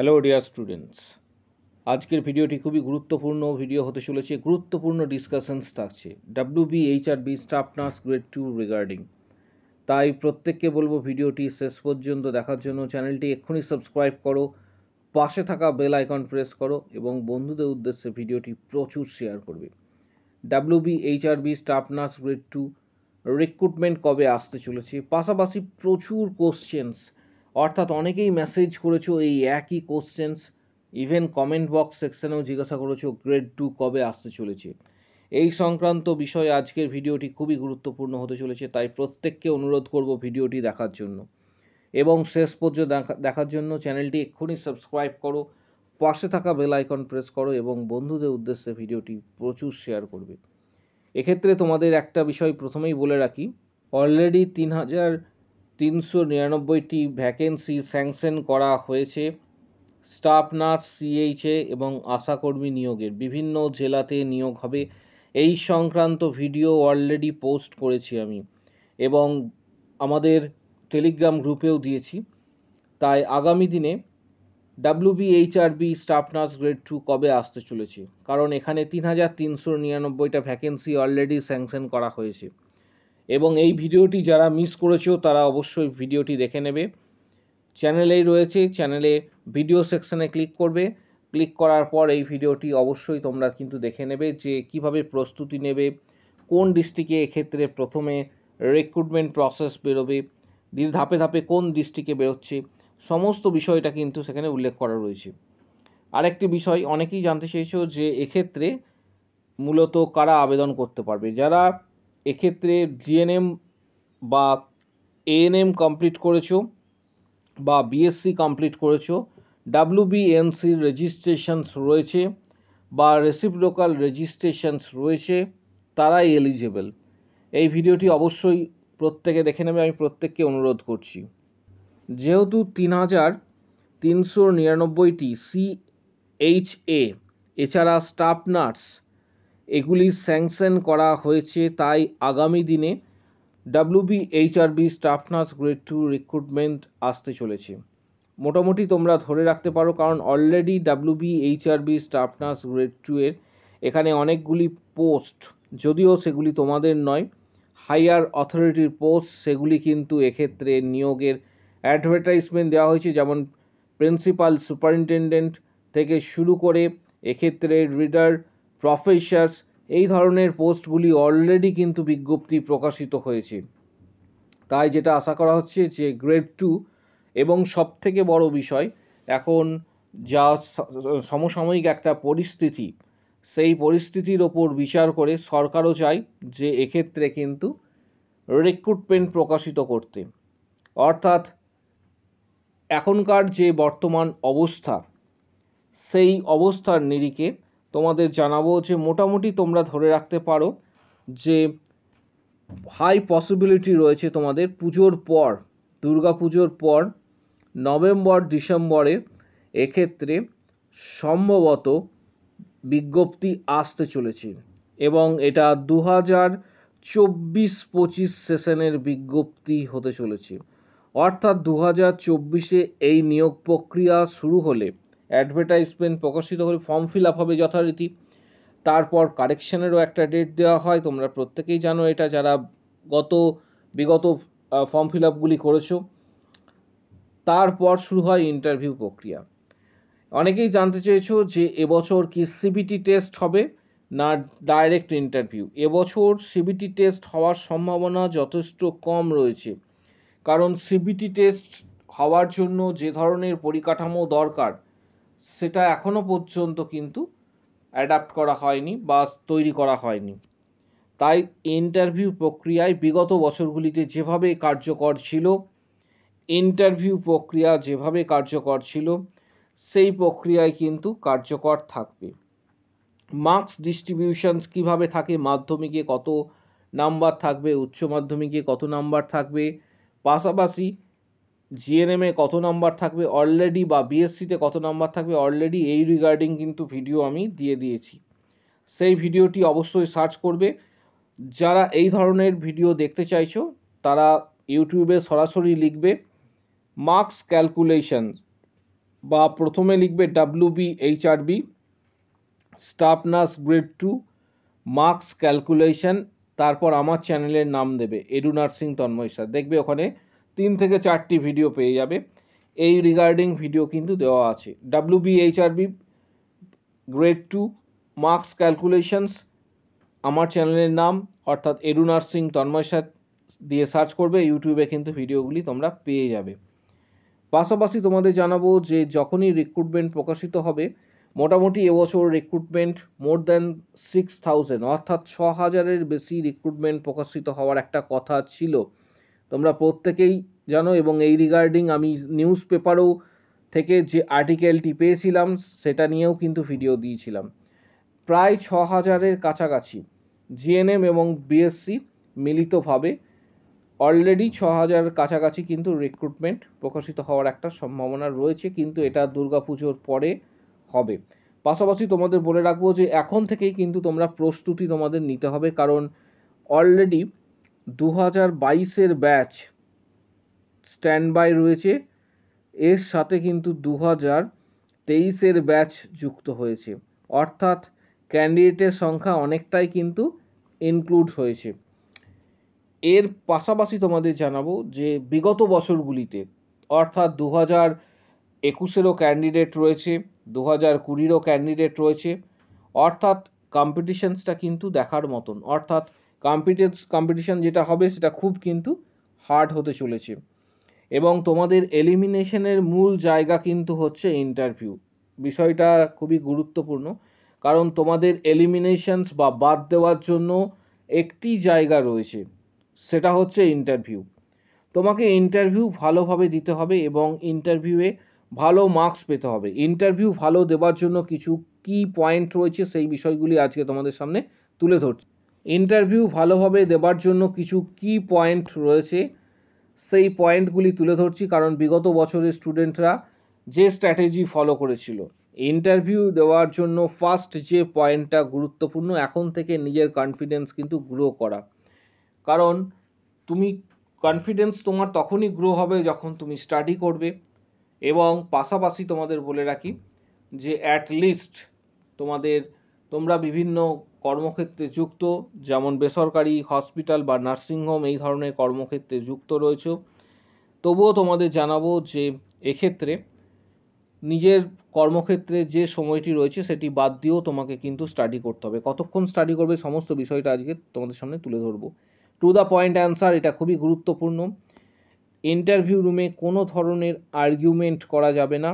hello dear students আজকের ভিডিওটি খুবই গুরুত্বপূর্ণ ভিডিও হতে চলেছে গুরুত্বপূর্ণ ডিসকাশনস থাকছে W B H R B staff nurse grade two regarding তাই প্রত্যেককে বলবো ভিডিওটি শেষ পর্যন্ত দেখার জন্য চ্যানেলটি এক্ষুনি সাবস্ক্রাইব করো পাশে থাকা বেল আইকন প্রেস করো এবং বন্ধুদের উদ্দেশ্যে ভিডিওটি প্রচুর শেয়ার করবে W B H R B staff nurse grade two recruitment কবে আসতে চলেছে পাশাপাশি প্রচুর কোশ্চেন্স অর্থাৎ অনেকেই মেসেজ করেছো এই একই কোশ্চেন্স ইভেন কমেন্ট বক্স সেকশনেও জিজ্ঞাসা করেছো গ্রেড টু কবে আসতে চলেছে এই সংক্রান্ত বিষয়ে আজকের ভিডিওটি খুবই গুরুত্বপূর্ণ হতে চলেছে তাই প্রত্যেককে অনুরোধ করব ভিডিওটি দেখার জন্য এবং শেষ পর্যন্ত দেখার জন্য চ্যানেলটি এক্ষুনি সাবস্ক্রাইব করো পাশে থাকা বেল আইকন প্রেস করো এবং বন্ধুদের উদ্দেশ্যে ভিডিওটি প্রচুর শেয়ার করবে এক্ষেত্রে তোমাদের একটা বিষয় প্রথমেই বলে রাখি অলরেডি তিন হাজার তিনশো নিরানব্বইটি ভ্যাকেন্সি স্যাংশন করা হয়েছে স্টাফ নার্স সিএইচএ এবং আশাকর্মী নিয়োগের বিভিন্ন জেলাতে নিয়োগ হবে এই সংক্রান্ত ভিডিও অলরেডি পোস্ট করেছি আমি এবং আমাদের টেলিগ্রাম গ্রুপেও দিয়েছি তাই আগামী দিনে W B H R B staff nurse grade two কবে আসতে চলেছে কারণ এখানে তিন হাজার তিনশো নিরানব্বইটা ভ্যাকেন্সি অলরেডি স্যাংশন করা হয়েছে এবং এই ভিডিওটি যারা মিস করেছো তারা অবশ্যই ভিডিওটি দেখে নেবে চ্যানেলেই রয়েছে চ্যানেলে ভিডিও সেকশানে ক্লিক করবে ক্লিক করার পর এই ভিডিওটি অবশ্যই তোমরা কিন্তু দেখে নেবে যে কিভাবে প্রস্তুতি নেবে কোন ডিস্ট্রিক্টে এক্ষেত্রে প্রথমে রিক্রুটমেন্ট প্রসেস বেরোবে ধাপে ধাপে কোন ডিস্ট্রিক্টে বেরোচ্ছে সমস্ত বিষয়টা কিন্তু সেখানে উল্লেখ করা রয়েছে আরেকটি বিষয় অনেকেই জানতে চেয়েছো যে এক্ষেত্রে মূলত কারা আবেদন করতে পারবে যারা এক্ষেত্রে জিএনএম বা এএনএম কমপ্লিট করেছো বা বিএসসি কমপ্লিট করেছো ডাব্লুবিএনসির রেজিস্ট্রেশনস রয়েছে বা রেসিপ্রোকাল রেজিস্ট্রেশনস রয়েছে তারাই এলিজেবেল এই ভিডিওটি অবশ্যই প্রত্যেকে দেখে নেবে আমি প্রত্যেককে অনুরোধ করছি যেহেতু তিন হাজার তিনশো নিরানব্বইটি সি এ এছাড়া স্টাফ নার্স এগুলি স্যাংশন করা হয়েছে তাই আগামী দিনে W B H R B staff nurse grade two recruitment আসতে চলেছে মোটামুটি তোমরা ধরে রাখতে পারো কারণ already W B H R B staff nurse grade two এর এখানে অনেকগুলি পোস্ট যদিও সেগুলি তোমাদের নয় হাইয়ার অথরিটির পোস্ট সেগুলি কিন্তু এক্ষেত্রে নিয়োগের অ্যাডভার্টাইজমেন্ট দেওয়া হয়েছে যেমন প্রিন্সিপাল সুপারিনটেনডেন্ট থেকে শুরু করে এক্ষেত্রে রিডার প্রফেসার্স এই ধরনের পোস্টগুলি অলরেডি কিন্তু বিজ্ঞপ্তি প্রকাশিত হয়েছে তাই যেটা আশা করা হচ্ছে যে গ্রেড টু এবং সব থেকে বড় বিষয় এখন যা সমসাময়িক একটা পরিস্থিতি সেই পরিস্থিতির ওপর বিচার করে সরকারও চায় যে এক্ষেত্রে কিন্তু রিক্রুটমেন্ট প্রকাশিত করতে অর্থাৎ এখনকার যে বর্তমান অবস্থা সেই অবস্থার নিরিখে তোমাদের জানাবো যে মোটামুটি তোমরা ধরে রাখতে পারো যে হাই পসিবিলিটি রয়েছে তোমাদের পুজোর পর দুর্গা পুজোর পর নভেম্বর ডিসেম্বরে এক্ষেত্রে সম্ভবত বিজ্ঞপ্তি আসতে চলেছে এবং এটা দু হাজার চব্বিশ পঁচিশ সেশনের বিজ্ঞপ্তি হতে চলেছে অর্থাৎ দু হাজার চব্বিশে এই নিয়োগ প্রক্রিয়া শুরু হলে অ্যাডভার্টাইজমেন্ট প্রকাশিত হলে ফর্ম ফিল আপ হবে যথারীতি তারপর কারেকশানেরও একটা ডেট দেওয়া হয় তোমরা প্রত্যেকেই জানো এটা যারা গত বিগত ফর্ম ফিল আপগুলি করেছো তারপর শুরু হয় ইন্টারভিউ প্রক্রিয়া অনেকেই জানতে চেয়েছো যে এবছর কি সিবিটি টেস্ট হবে না ডাইরেক্ট ইন্টারভিউ এবছর সিবিটি টেস্ট হওয়ার সম্ভাবনা যথেষ্ট কম রয়েছে কারণ সিবিটি টেস্ট হওয়ার জন্য যে ধরনের পরিকাঠামো দরকার সেটা এখনও পর্যন্ত কিন্তু অ্যাডাপ্ট করা হয়নি বা তৈরি করা হয়নি তাই ইন্টারভিউ প্রক্রিয়ায় বিগত বছরগুলিতে যেভাবে কার্যকর ছিল ইন্টারভিউ প্রক্রিয়া যেভাবে কার্যকর ছিল সেই প্রক্রিয়ায় কিন্তু কার্যকর থাকবে মার্কস ডিস্ট্রিবিউশনস কিভাবে থাকে মাধ্যমিকে কত নাম্বার থাকবে উচ্চ মাধ্যমিকে কত নাম্বার থাকবে পাশাপাশি জিএনএমে কত নাম্বার থাকবে অলরেডি বা বিএসসিতে কত নাম্বার থাকবে অলরেডি এই রিগার্ডিং কিন্তু ভিডিও আমি দিয়ে দিয়েছি সেই ভিডিওটি অবশ্যই সার্চ করবে যারা এই ধরনের ভিডিও দেখতে চাইছো তারা ইউটিউবে সরাসরি লিখবে মার্কস ক্যালকুলেশন বা প্রথমে লিখবে W B H R B staff nurse grade two marks calculation তারপর আমার চ্যানেলের নাম দেবে এডু নার্সিং তন্ময় স্যার দেখবে ওখানে তিন থেকে চারটি ভিডিও পেয়ে যাবে এই রিগার্ডিং ভিডিও কিন্তু দেওয়া আছে W B H R B grade two marks calculations আমার চ্যানেলের নাম অর্থাৎ এডু নার্সিং তন্ময় দিয়ে সার্চ করবে ইউটিউবে কিন্তু ভিডিওগুলি তোমরা পেয়ে যাবে পাশাপাশি তোমাদের জানাবো যে যখনই রিক্রুটমেন্ট প্রকাশিত হবে মোটামুটি এবছর recruitment more than six thousand অর্থাৎ ছ হাজারের বেশি রিক্রুটমেন্ট প্রকাশিত হওয়ার একটা কথা ছিল তোমরা প্রত্যেকেই জানো এবং এই রিগার্ডিং আমি নিউজ পেপারও থেকে যে আর্টিকেলটি পেয়েছিলাম সেটা নিয়েও কিন্তু ভিডিও দিয়েছিলাম প্রায় ছ হাজারের কাছাকাছি জিএনএম এবং বিএসসি মিলিতভাবে অলরেডি ছ হাজার কাছাকাছি কিন্তু রিক্রুটমেন্ট প্রকাশিত হওয়ার একটা সম্ভাবনা রয়েছে কিন্তু এটা দুর্গাপুজোর পরে হবে পাশাপাশি তোমাদের বলে রাখবো যে এখন থেকেই কিন্তু তোমরা প্রস্তুতি তোমাদের নিতে হবে কারণ অলরেডি দু হাজার বাইশের ব্যাচ স্ট্যান্ড বাই রয়েছে এর সাথে কিন্তু দু হাজার তেইশের ব্যাচ যুক্ত হয়েছে অর্থাৎ ক্যান্ডিডেটের সংখ্যা অনেকটাই কিন্তু ইনক্লুড হয়েছে এর পাশাপাশি তোমাদের জানাবো যে বিগত বছরগুলিতে অর্থাৎ দু হাজার একুশেরও ক্যান্ডিডেট রয়েছে দু হাজার কুড়িরও ক্যান্ডিডেট রয়েছে অর্থাৎ কম্পিটিশানসটা কিন্তু দেখার মতন অর্থাৎ কম্পিটেন্স কম্পিটিশান যেটা হবে সেটা খুব কিন্তু হার্ড হতে চলেছে এবং তোমাদের এলিমিনেশনের মূল জায়গা কিন্তু হচ্ছে ইন্টারভিউ বিষয়টা খুবই গুরুত্বপূর্ণ কারণ তোমাদের এলিমিনেশনস বা বাদ দেওয়ার জন্য একটি জায়গা রয়েছে সেটা হচ্ছে ইন্টারভিউ তোমাকে ইন্টারভিউ ভালোভাবে দিতে হবে এবং ইন্টারভিউয়ে ভালো মার্কস পেতে হবে ইন্টারভিউ ভালো দেওয়ার জন্য কিছু কি পয়েন্ট রয়েছে সেই বিষয়গুলি আজকে তোমাদের সামনে তুলে ধরছি ইন্টারভিউ ভালোভাবে দেবার জন্য কিছু কি পয়েন্ট রয়েছে সেই পয়েন্টগুলি তুলে ধরছি কারণ বিগত বছরের স্টুডেন্টরা যে স্ট্র্যাটেজি ফলো করেছিল ইন্টারভিউ দেওয়ার জন্য ফার্স্ট যে পয়েন্টটা গুরুত্বপূর্ণ এখন থেকে নিজের কনফিডেন্স কিন্তু গ্রো করা কারণ তুমি কনফিডেন্স তোমার তখনই গ্রো হবে যখন তুমি স্টাডি করবে এবং পাশাপাশি তোমাদের বলে রাখি যে অ্যাট লিস্ট তোমাদের তোমরা বিভিন্ন কর্মক্ষেত্রে যুক্ত যেমন বেসরকারি হসপিটাল বা নার্সিংহোম এই ধরনের কর্মক্ষেত্রে যুক্ত রয়েছে তবুও তোমাদের জানাবো যে এক্ষেত্রে নিজের কর্মক্ষেত্রে যে সময়টি রয়েছে সেটি বাদ দিয়েও তোমাকে কিন্তু স্টাডি করতে হবে কতক্ষণ স্টাডি করবে সমস্ত বিষয়টা আজকে তোমাদের সামনে তুলে ধরবো টু দ্য পয়েন্ট অ্যান্সার এটা খুবই গুরুত্বপূর্ণ ইন্টারভিউ রুমে কোনো ধরনের আর্গুমেন্ট করা যাবে না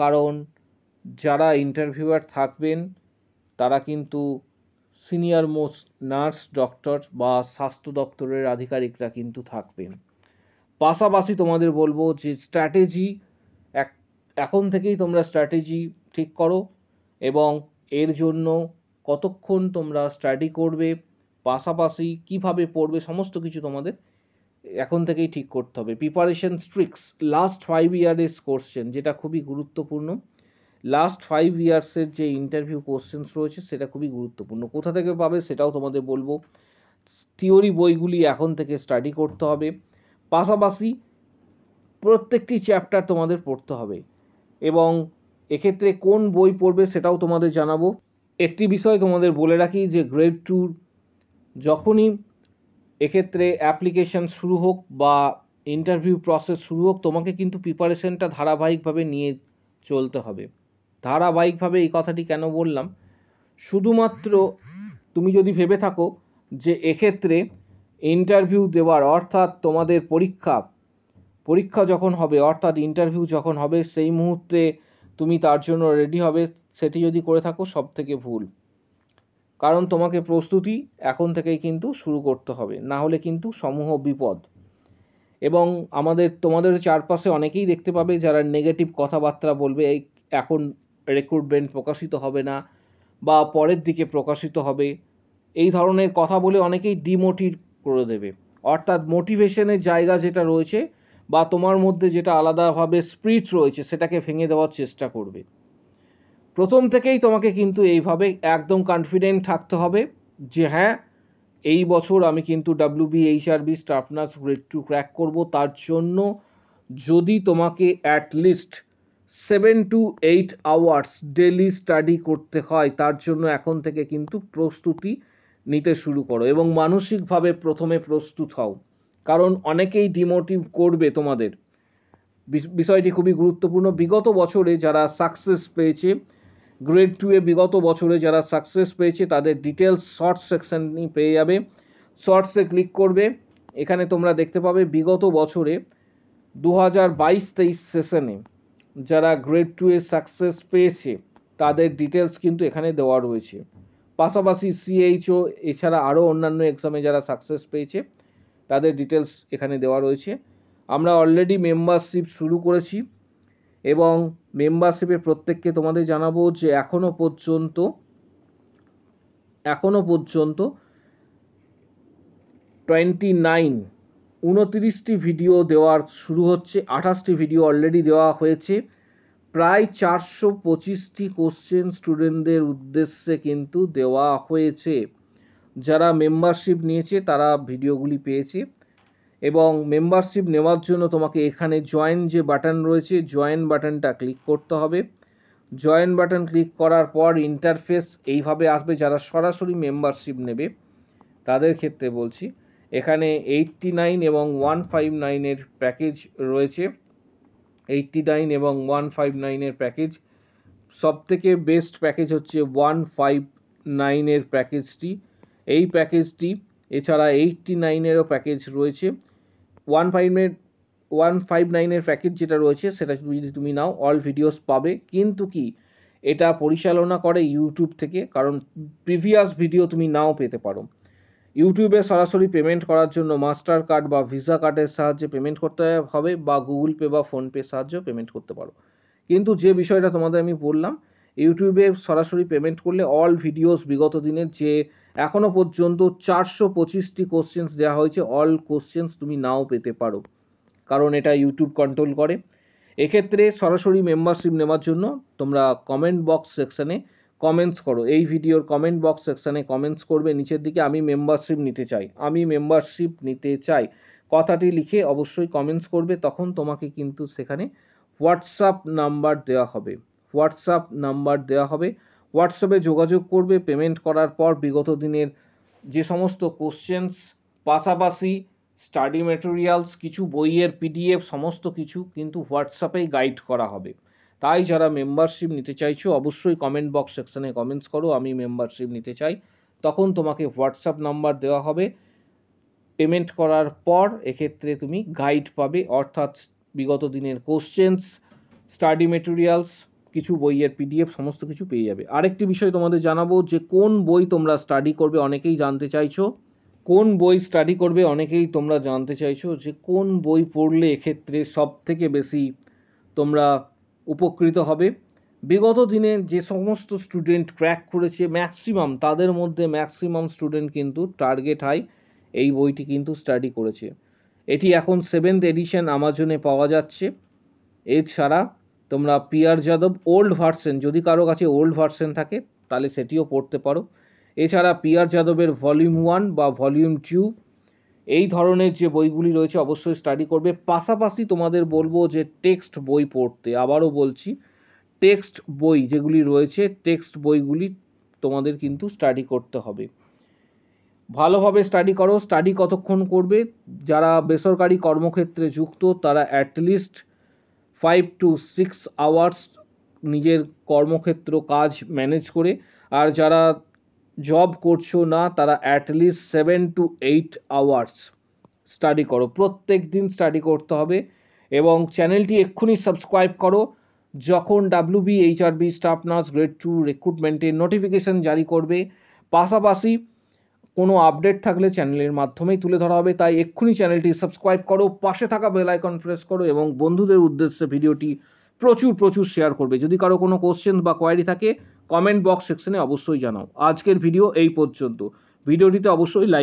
কারণ যারা ইন্টারভিউয়ার থাকবেন তারা কিন্তু সিনিয়র মোস্ট নার্স ডক্টর বা স্বাস্থ্য দপ্তরের আধিকারিকরা কিন্তু থাকবেন পাশাপাশি তোমাদের বলবো যে স্ট্র্যাটেজি এক এখন থেকেই তোমরা স্ট্র্যাটেজি ঠিক করো এবং এর জন্য কতক্ষণ তোমরা স্টাডি করবে পাশাপাশি কিভাবে পড়বে সমস্ত কিছু তোমাদের এখন থেকেই ঠিক করতে হবে প্রিপারেশন স্ট্রিক্স লাস্ট ফাইভ ইয়ারের কোশ্চেন যেটা খুবই গুরুত্বপূর্ণ লাস্ট ফাইভ ইয়ার্সের যে ইন্টারভিউ কোশ্চেন্স রয়েছে সেটা খুবই গুরুত্বপূর্ণ কোথা থেকে পাবে সেটাও তোমাদের বলবো থিওরি বইগুলি এখন থেকে স্টাডি করতে হবে পাশাপাশি প্রত্যেকটি চ্যাপ্টার তোমাদের পড়তে হবে এবং এক্ষেত্রে কোন বই পড়বে সেটাও তোমাদের জানাবো একটি বিষয় তোমাদের বলে রাখি যে গ্রেড ট্যুর যখনই এক্ষেত্রে অ্যাপ্লিকেশন শুরু হোক বা ইন্টারভিউ প্রসেস শুরু হোক তোমাকে কিন্তু প্রিপারেশনটা ধারাবাহিকভাবে নিয়ে চলতে হবে ধারাবাহিকভাবে এই কথাটি কেন বললাম শুধুমাত্র তুমি যদি ভেবে থাকো যে এক্ষেত্রে ইন্টারভিউ দেওয়ার অর্থাৎ তোমাদের পরীক্ষা পরীক্ষা যখন হবে অর্থাৎ ইন্টারভিউ যখন হবে সেই মুহূর্তে তুমি তার জন্য রেডি হবে সেটি যদি করে থাকো সব থেকে ভুল কারণ তোমাকে প্রস্তুতি এখন থেকেই কিন্তু শুরু করতে হবে না হলে কিন্তু সমূহ বিপদ এবং আমাদের তোমাদের চারপাশে অনেকেই দেখতে পাবে যারা নেগেটিভ কথাবার্তা বলবে এই এখন রেক্রুটমেন্ট প্রকাশিত হবে না বা পরের দিকে প্রকাশিত হবে এই ধরনের কথা বলে অনেকেই ডিমোটিভ করে দেবে অর্থাৎ মোটিভেশনের জায়গা যেটা রয়েছে বা তোমার মধ্যে যেটা আলাদাভাবে স্পিরিট রয়েছে সেটাকে ভেঙে দেওয়ার চেষ্টা করবে প্রথম থেকেই তোমাকে কিন্তু এইভাবে একদম কনফিডেন্ট থাকতে হবে যে হ্যাঁ এই বছর আমি কিন্তু W B H R B nurse grade two crack করবো তার জন্য যদি তোমাকে at least seven to eight hours daily study করতে হয় তার জন্য এখন থেকে কিন্তু প্রস্তুতি নিতে শুরু করো এবং মানসিকভাবে প্রথমে প্রস্তুত হও কারণ অনেকেই ডিমোটিভ করবে তোমাদের বিষয়টি খুবই গুরুত্বপূর্ণ বিগত বছরে যারা সাকসেস পেয়েছে গ্রেড টুয়ে বিগত বছরে যারা সাকসেস পেয়েছে তাদের ডিটেলস শর্ট সেকশনই পেয়ে যাবে শর্টসে ক্লিক করবে এখানে তোমরা দেখতে পাবে বিগত বছরে দু হাজার বাইশ তেইশ সেশনে যারা গ্রেড টু এ সাকসেস পেয়েছে তাদের ডিটেলস কিন্তু এখানে দেওয়া রয়েছে পাশাপাশি সিএইচও এছাড়া আরও অন্যান্য এক্সামে যারা সাকসেস পেয়েছে তাদের ডিটেলস এখানে দেওয়া রয়েছে আমরা অলরেডি মেম্বারশিপ শুরু করেছি এবং মেম্বারশিপে প্রত্যেককে তোমাদের জানাবো যে এখনও পর্যন্ত এখনও পর্যন্ত টোয়েন্টি নাইন উনতিরিশটি ভিডিও দেওয়ার শুরু হচ্ছে আঠাশটি ভিডিও অলরেডি দেওয়া হয়েছে প্রায় চারশো পঁচিশটি কোশ্চেন স্টুডেন্টদের উদ্দেশ্যে কিন্তু দেওয়া হয়েছে যারা মেম্বারশিপ নিয়েছে তারা ভিডিওগুলি পেয়েছে এবং মেম্বারশিপ নেওয়ার জন্য তোমাকে এখানে জয়েন যে বাটন রয়েছে জয়েন বাটনটা ক্লিক করতে হবে জয়েন বাটন ক্লিক করার পর ইন্টারফেস এইভাবে আসবে যারা সরাসরি মেম্বারশিপ নেবে তাদের ক্ষেত্রে বলছি এখানে এইটটি নাইন এবং ওয়ান ফাইভ নাইনের প্যাকেজ রয়েছে এইটটি নাইন এবং ওয়ান ফাইভ নাইনের প্যাকেজ সবথেকে বেস্ট প্যাকেজ হচ্ছে ওয়ান ফাইভ নাইনের প্যাকেজটি এই প্যাকেজটি এছাড়া এইটটি নাইনেরও প্যাকেজ রয়েছে ওয়ান ফাইভের ওয়ান ফাইভ নাইনের প্যাকেজ যেটা রয়েছে সেটা যদি তুমি নাও অল ভিডিওস পাবে কিন্তু কি এটা পরিচালনা করে ইউটিউব থেকে কারণ প্রিভিয়াস ভিডিও তুমি নাও পেতে পারো ইউটিউবে সরাসরি পেমেন্ট করার জন্য মাস্টার কার্ড বা ভিসা কার্ডের সাহায্যে পেমেন্ট করতে হবে বা গুগল পে বা ফোনপে সাহায্যেও পেমেন্ট করতে পারো কিন্তু যে বিষয়টা তোমাদের আমি বললাম ইউটিউবে সরাসরি পেমেন্ট করলে অল ভিডিওস বিগত দিনের যে এখনও পর্যন্ত চারশো পঁচিশটি কোশ্চেন্স দেওয়া হয়েছে অল কোশ্চেন্স তুমি নাও পেতে পারো কারণ এটা ইউটিউব কন্ট্রোল করে এক্ষেত্রে সরাসরি মেম্বারশিপ নেওয়ার জন্য তোমরা কমেন্ট বক্স সেকশানে কমেন্টস করো এই ভিডিওর কমেন্ট বক্স সেকশানে কমেন্টস করবে নিচের দিকে আমি মেম্বারশিপ নিতে চাই আমি মেম্বারশিপ নিতে চাই কথাটি লিখে অবশ্যই কমেন্টস করবে তখন তোমাকে কিন্তু সেখানে হোয়াটসঅ্যাপ নাম্বার দেওয়া হবে হোয়াটসঅ্যাপ নাম্বার দেওয়া হবে হোয়াটসঅ্যাপে যোগাযোগ করবে পেমেন্ট করার পর বিগত দিনের যে সমস্ত কোশ্চেন্স পাশাপাশি স্টাডি ম্যাটেরিয়ালস কিছু বইয়ের পিডিএফ সমস্ত কিছু কিন্তু হোয়াটসঅ্যাপেই গাইড করা হবে তাই যারা মেম্বারশিপ নিতে চাইছো অবশ্যই কমেন্ট বক্স সেকশানে কমেন্টস করো আমি মেম্বারশিপ নিতে চাই তখন তোমাকে হোয়াটসঅ্যাপ নাম্বার দেওয়া হবে পেমেন্ট করার পর এক্ষেত্রে তুমি গাইড পাবে অর্থাৎ বিগত দিনের কোশ্চেন্স স্টাডি মেটেরিয়ালস কিছু বইয়ের পিডিএফ সমস্ত কিছু পেয়ে যাবে আরেকটি বিষয় তোমাদের জানাবো যে কোন বই তোমরা স্টাডি করবে অনেকেই জানতে চাইছো কোন বই স্টাডি করবে অনেকেই তোমরা জানতে চাইছো যে কোন বই পড়লে এক্ষেত্রে সব থেকে বেশি তোমরা উপকৃত হবে বিগত দিনে যে সমস্ত স্টুডেন্ট ক্র্যাক করেছে ম্যাক্সিমাম তাদের মধ্যে ম্যাক্সিমাম স্টুডেন্ট কিন্তু টার্গেট হাই এই বইটি কিন্তু স্টাডি করেছে এটি এখন সেভেন্থ এডিশন আমাজনে পাওয়া যাচ্ছে এছাড়া তোমরা আর যাদব ওল্ড ভার্সেন যদি কারো কাছে ওল্ড ভার্সেন থাকে তাহলে সেটিও পড়তে পারো এছাড়া আর যাদবের ভলিউম ওয়ান বা ভলিউম টু এই ধরনের যে বইগুলি রয়েছে অবশ্যই স্টাডি করবে পাশাপাশি তোমাদের বলবো যে টেক্সট বই পড়তে আবারও বলছি টেক্সট বই যেগুলি রয়েছে টেক্সট বইগুলি তোমাদের কিন্তু স্টাডি করতে হবে ভালোভাবে স্টাডি করো স্টাডি কতক্ষণ করবে যারা বেসরকারি কর্মক্ষেত্রে যুক্ত তারা at least five to six hours নিজের কর্মক্ষেত্র কাজ ম্যানেজ করে আর যারা জব করছো না তারা at least seven to eight hours study করো প্রত্যেক দিন স্টাডি করতে হবে এবং চ্যানেলটি এক্ষুনি সাবস্ক্রাইব করো যখন W B H B staff nurse grade two রিক্রুটমেন্টের নোটিফিকেশন জারি করবে পাশাপাশি কোনো আপডেট থাকলে চ্যানেলের মাধ্যমেই তুলে ধরা হবে তাই এক্ষুনি চ্যানেলটি সাবস্ক্রাইব করো পাশে থাকা বেল আইকন প্রেস করো এবং বন্ধুদের উদ্দেশ্যে ভিডিওটি প্রচুর প্রচুর শেয়ার করবে যদি কারো কোনো কোশ্চেন বা কোয়ারি থাকে কমেন্ট বক্স সেকশনে অবশ্যই জানাও আজকের ভিডিও এই পর্যন্ত ভিডিওটিতে অবশ্যই লাইক